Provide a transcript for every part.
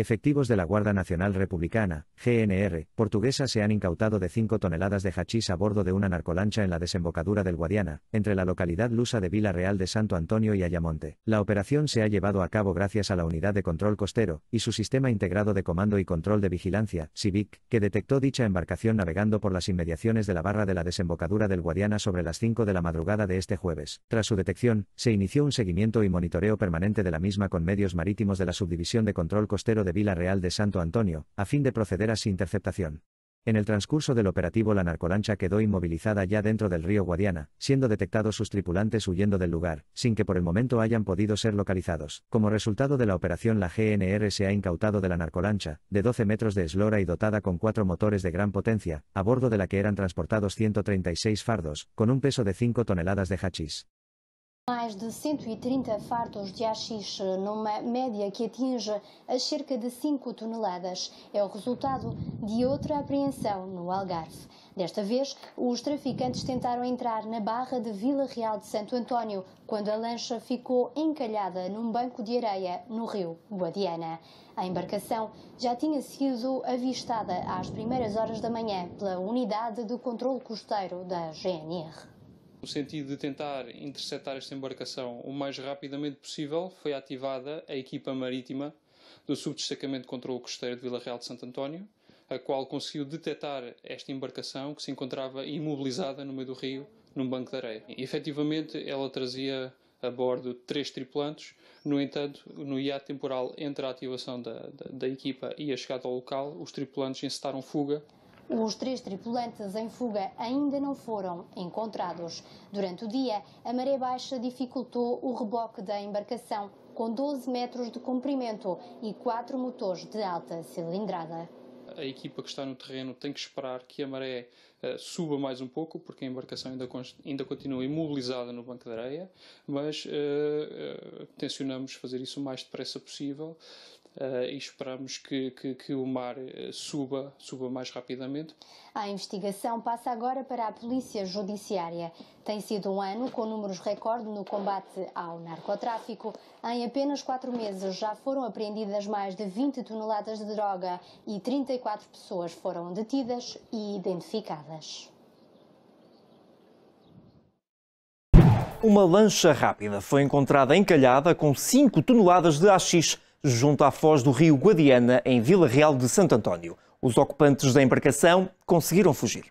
Efectivos de la Guardia Nacional Republicana, GNR, portuguesa se han incautado de 5 toneladas de hachís a bordo de una narcolancha en la desembocadura del Guadiana, entre la localidad lusa de Vila Real de Santo Antonio y Ayamonte. La operación se ha llevado a cabo gracias a la Unidad de Control Costero, y su Sistema Integrado de Comando y Control de Vigilancia, Civic, que detectó dicha embarcación navegando por las inmediaciones de la barra de la desembocadura del Guadiana sobre las 5 de la madrugada de este jueves. Tras su detección, se inició un seguimiento y monitoreo permanente de la misma con medios marítimos de la Subdivisión de Control Costero de Vila Real de Santo Antonio, a fin de proceder a su interceptación. En el transcurso del operativo la narcolancha quedó inmovilizada ya dentro del río Guadiana, siendo detectados sus tripulantes huyendo del lugar, sin que por el momento hayan podido ser localizados. Como resultado de la operación la GNR se ha incautado de la narcolancha, de 12 metros de eslora y dotada con cuatro motores de gran potencia, a bordo de la que eran transportados 136 fardos, con un peso de 5 toneladas de hachís. Mais de 130 fardos de haxixe, numa média que atinge as cerca de 5 toneladas, é o resultado de outra apreensão no Algarve. Desta vez, os traficantes tentaram entrar na barra de Vila Real de Santo António, quando a lancha ficou encalhada num banco de areia no rio Guadiana. A embarcação já tinha sido avistada às primeiras horas da manhã pela Unidade de Controlo Costeiro da GNR no sentido de tentar interceptar esta embarcação o mais rapidamente possível, foi ativada a equipa marítima do Subdestacamento de Controlo Costeiro de Vila Real de Santo António, a qual conseguiu detectar esta embarcação que se encontrava imobilizada no meio do rio, num banco de areia. E, efetivamente, ela trazia a bordo três tripulantes. No entanto, no hiato temporal entre a ativação da, da, da equipa e a chegada ao local, os tripulantes encetaram fuga os três tripulantes em fuga ainda não foram encontrados. Durante o dia, a maré baixa dificultou o reboque da embarcação, com 12 metros de comprimento e quatro motores de alta cilindrada. A equipa que está no terreno tem que esperar que a maré uh, suba mais um pouco, porque a embarcação ainda, ainda continua imobilizada no banco de areia, mas uh, uh, tencionamos fazer isso o mais depressa possível, Uh, e esperamos que, que, que, o mar eh, suba, suba mais rapidamente. A investigação passa agora para a Polícia Judiciária. Tem sido um ano com números recorde no combate ao narcotráfico. Em apenas quatro meses já foram apreendidas mais de 20 toneladas de droga e 34 pessoas foram detidas e identificadas. Uma lancha rápida foi encontrada encalhada com 5 toneladas de haxixe junto à foz do rio Guadiana, em Vila Real de Santo António. Os ocupantes da embarcação conseguiram fugir.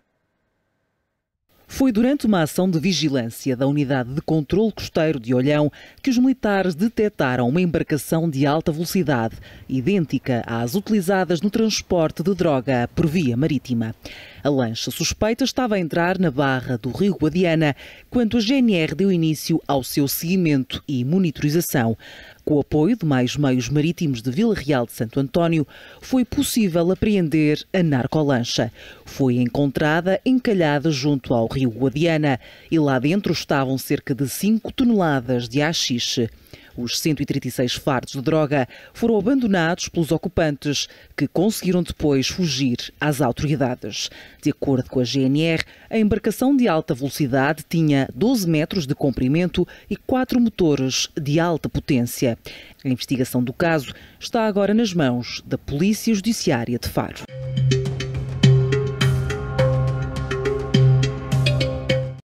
Foi durante uma ação de vigilância da Unidade de Controlo Costeiro de Olhão que os militares detectaram uma embarcação de alta velocidade, idêntica às utilizadas no transporte de droga por via marítima. A lancha suspeita estava a entrar na barra do rio Guadiana quando a GNR deu início ao seu seguimento e monitorização. Com o apoio de mais meios marítimos de Vila Real de Santo António, foi possível apreender a narcolancha. Foi encontrada encalhada junto ao rio Guadiana e lá dentro estavam cerca de 5 toneladas de haxixe. Os 136 fardos de droga foram abandonados pelos ocupantes, que conseguiram depois fugir às autoridades. De acordo com a GNR, a embarcação de alta velocidade tinha 12 metros de comprimento e quatro motores de alta potência. A investigação do caso está agora nas mãos da Polícia Judiciária de Faro.